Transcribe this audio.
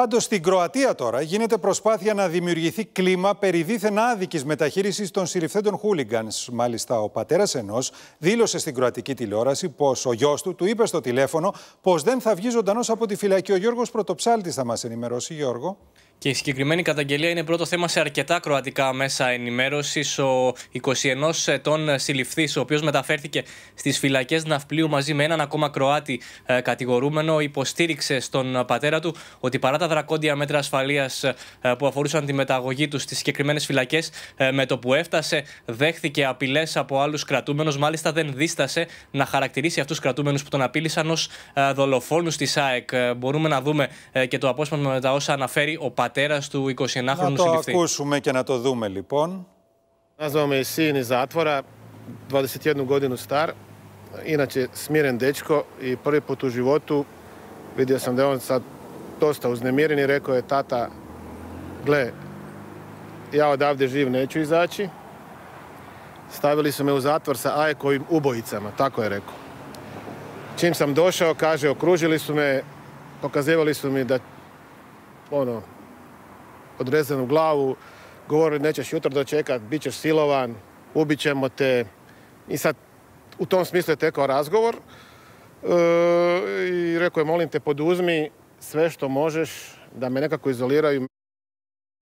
Πάντως στην Κροατία τώρα γίνεται προσπάθεια να δημιουργηθεί κλίμα περί δίθεν άδικης μεταχείρισης των συλληφθέντων χούλιγκανς. Μάλιστα ο πατέρας ενός δήλωσε στην κροατική τηλεόραση πως ο γιος του του είπε στο τηλέφωνο πως δεν θα βγει ζωντανός από τη φυλακή. Ο Γιώργος Πρωτοψάλτης θα μας ενημερώσει. Γιώργο. Και η συγκεκριμένη καταγγελία είναι πρώτο θέμα σε αρκετά κροατικά μέσα ενημέρωσης. Ο 21 ετών συλληφθής, ο οποίος μεταφέρθηκε στις φυλακές Ναυπλίου μαζί με έναν ακόμα Κροάτι ε, κατηγορούμενο, υποστήριξε στον πατέρα του ότι παρά τα δρακόντια μέτρα ασφαλείας ε, που αφορούσαν τη μεταγωγή του στις συγκεκριμένες φυλακές, ε, με το που έφτασε δέχθηκε απειλές από άλλους κρατούμενους. Μάλιστα δεν δίστασε να χαρακτηρίσει αυτούς τους κρατούμενους που τον απείλησαν ως δολοφόνους της ΑΕΚ. Μπορούμε να δούμε και το απόσπασμα με τα όσα αναφέρει ο πατέρας Nazvao του 29χρονου na Να το ακούσουμε και sin iz zatvora, 21 godinu star, inače smiren dečko i prvi put u životu vidio sam da je on sad dosta uznemiren i rekao je tata, gle, ja odavde živ neću izaći. Stavili su me u zatvor sa ajkovim ubojicama, tako je rekao. Čim sam došao, kaže, okružili su me, pokazivali su mi da ono, odrezanu glavu, govorili nećeš jutro dočekat, bit ćeš silovan, ubit ćemo te. I sad u tom smislu je tekao razgovor e, i rekao je molim te poduzmi sve što možeš da me nekako izoliraju.